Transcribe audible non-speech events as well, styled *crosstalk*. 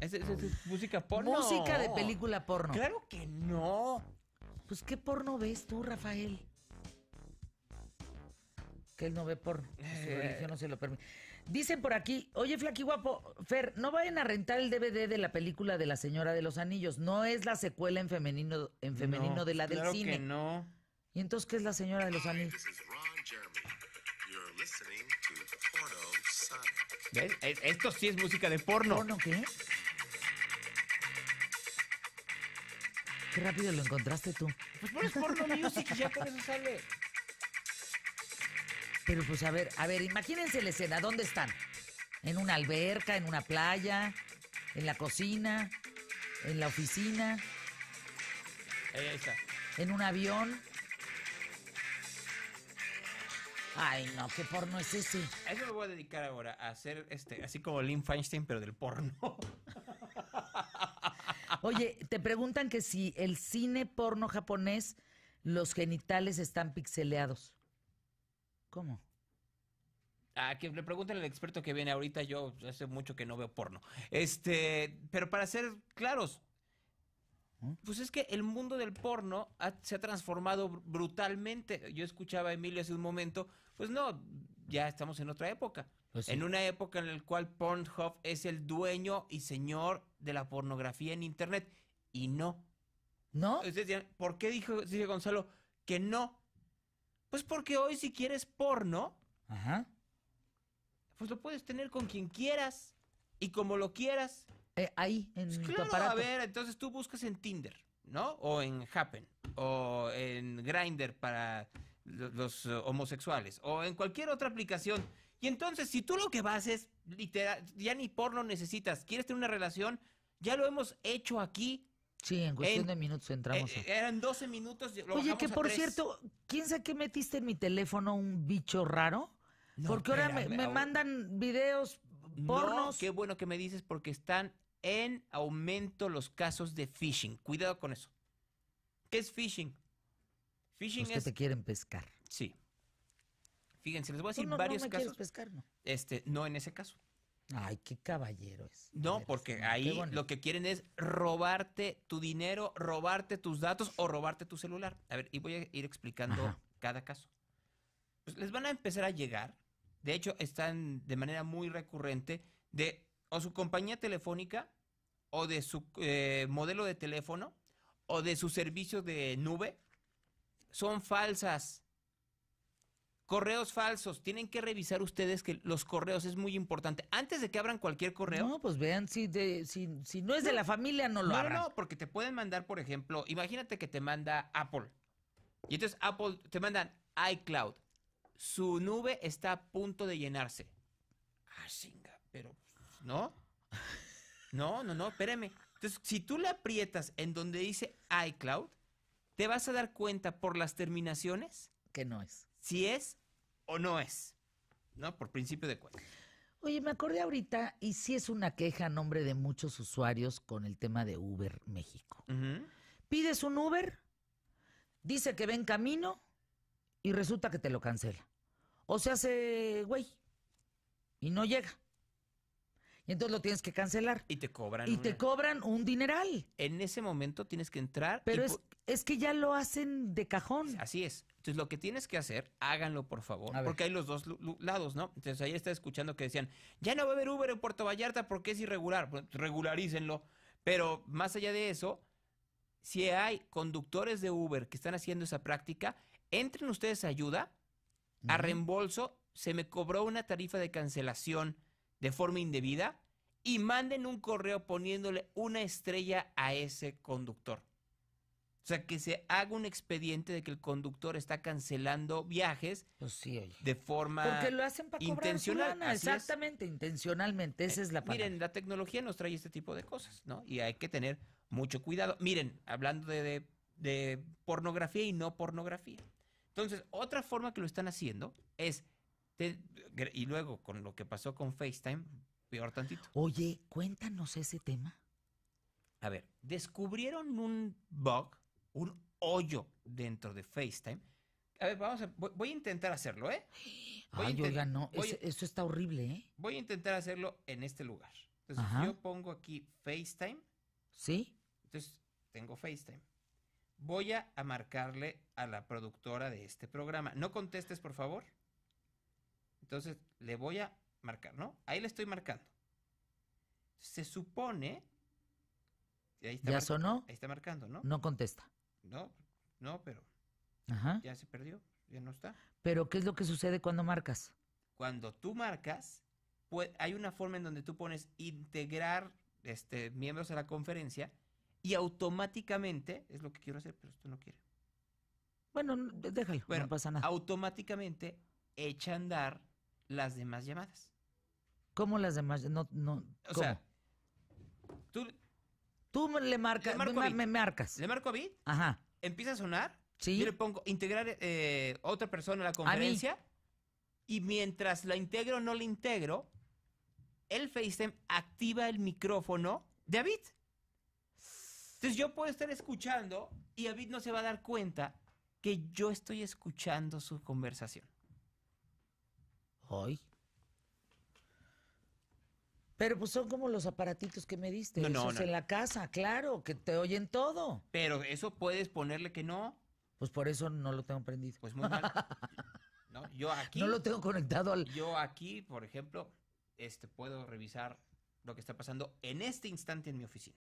¿Es, música porno? Música de película porno. Claro que no. Pues, ¿qué porno ves tú, Rafael? Que él no ve porno. Su eh. religión no se lo permite. Dicen por aquí, oye, Flaqui Guapo, Fer, no vayan a rentar el DVD de la película de La Señora de los Anillos. No es la secuela en femenino, en femenino de la del claro Que no. ¿Y entonces qué es La Señora de los Anillos? E, esto sí es música de porno. ¿Porno qué? Qué rápido lo encontraste tú. Pues pones porno music y ya porque eso sale. Pero pues a ver, a ver, imagínense la escena, ¿dónde están? ¿En una alberca, en una playa, en la cocina, en la oficina? Ahí, está. ¿En un avión? Ay, no, ¿qué porno es ese? A eso me voy a dedicar ahora, a hacer este, así como Lynn Feinstein, pero del porno. *laughs* Oye, te preguntan que si el cine porno japonés, los genitales están pixeleados. ¿Cómo? A que le pregunten al experto que viene ahorita, yo hace mucho que no veo porno. Este, pero para ser claros, ¿Eh? pues es que el mundo del porno se ha transformado brutalmente. Yo escuchaba a Emilio hace un momento, pues no, ya estamos en otra época. Pues en una época en la cual Pornhub es el dueño y señor de la pornografía en Internet. Y no. ¿No? ¿por qué dijo, dice Gonzalo, que no? Pues porque hoy si quieres porno, pues lo puedes tener con quien quieras y como lo quieras. Eh, ahí, en pues claro, a ver, entonces tú buscas en Tinder, ¿no? O en Happen, o en Grindr para los eh, homosexuales o en cualquier otra aplicación. Y entonces, si tú lo que vas es, literal, ya ni porno necesitas, quieres tener una relación, ya lo hemos hecho aquí. Sí, en cuestión de minutos entramos. Eh, eran 12 minutos. Oye, que por cierto, ¿quién sabe qué metiste en mi teléfono un bicho raro? porque ahora me, mandan videos pornos. qué bueno que me dices, porque están en aumento los casos de phishing. Cuidado con eso. ¿Qué es phishing? Phishing te quieren pescar. Sí. Fíjense, les voy a pues decir varios me casos. pescar, no? Este, no en ese caso. Ay, qué caballero es. No, porque este, ahí lo que quieren es robarte tu dinero, robarte tus datos o robarte tu celular. A ver, y voy a ir explicando cada caso. Pues les van a empezar a llegar. De hecho, están de manera muy recurrente de o su compañía telefónica o de su eh, modelo de teléfono o de su servicio de nube son falsas. Correos falsos. Tienen que revisar ustedes que los correos es muy importante. Antes de que abran cualquier correo. No, pues vean, si, si, no es de la familia, no lo abran. No, no, porque te pueden mandar, por ejemplo, imagínate que te manda Apple. Y entonces Apple, te mandan iCloud. Su nube está a punto de llenarse. Ah, chinga, pero no. *laughs* No, no, no, espéreme. Entonces, si tú le aprietas en donde dice iCloud, te vas a dar cuenta por las terminaciones. Que no es. Si es o no es, ¿no? Por principio de cuenta. Oye, me acordé ahorita, y sí es una queja a nombre de muchos usuarios con el tema de Uber México. Pides un Uber, dice que ven camino y resulta que te lo cancela. O se hace güey y no llega. Y entonces lo tienes que cancelar. Y te cobran. Y te cobran un dineral. En ese momento tienes que entrar. Pero es es que ya lo hacen de cajón. Así es. Entonces, lo que tienes que hacer, háganlo por favor, porque hay los dos lados, ¿no? Entonces, ahí está escuchando que decían, ya no va a haber Uber en Puerto Vallarta porque es irregular, pues, regularícenlo. Pero más allá de eso, si hay conductores de Uber que están haciendo esa práctica, entren ustedes a ayuda, a reembolso, se me cobró una tarifa de cancelación de forma indebida y manden un correo poniéndole una estrella a ese conductor. O sea, que se haga un expediente de que el conductor está cancelando viajes pues de forma Porque lo hacen para intencional. Exactamente, intencionalmente, esa es la palabra. Miren, la tecnología nos trae este tipo de cosas, ¿no? Y hay que tener mucho cuidado. Miren, hablando de, pornografía y no pornografía. Entonces, otra forma que lo están haciendo es, y luego con lo que pasó con FaceTime, peor tantito. Oye, cuéntanos ese tema. A ver, descubrieron un bug un hoyo dentro de FaceTime. A ver, vamos a, voy, a intentar hacerlo, ¿eh? Ay, oiga, no, eso, está horrible, ¿eh? Voy a intentar hacerlo en este lugar. Entonces, yo pongo aquí FaceTime. Sí. Entonces, tengo FaceTime. Voy a, marcarle a la productora de este programa. No contestes, por favor. Entonces, le voy a marcar, ¿no? Ahí le estoy marcando. Se supone... ¿Ya sonó? Ahí está marcando, ¿no? No contesta no, no, pero Ajá. ya se perdió, ya no está. Pero ¿qué es lo que sucede cuando marcas? Cuando tú marcas, hay una forma en donde tú pones integrar este, miembros a la conferencia y automáticamente, es lo que quiero hacer, pero esto no quiere. Bueno, déjalo, bueno, no pasa nada. Automáticamente echa a andar las demás llamadas. ¿Cómo las demás? No, no. O sea, tú Tú le marcas. me, marcas. Le marco a Vid. Ajá. Empieza a sonar. Sí. Yo le pongo integrar eh, otra persona a la conferencia. y mientras la integro o no la integro, el FaceTime activa el micrófono de Avid. Entonces yo puedo estar escuchando y David no se va a dar cuenta que yo estoy escuchando su conversación. Hoy. Pero pues son como los aparatitos que me diste. Esos en la casa, claro, que te oyen todo. Pero eso puedes ponerle que no. Pues por eso no lo tengo prendido. Pues muy mal. *laughs* yo aquí. No lo tengo conectado al. Yo aquí, por ejemplo, este puedo revisar lo que está pasando en este instante en mi oficina.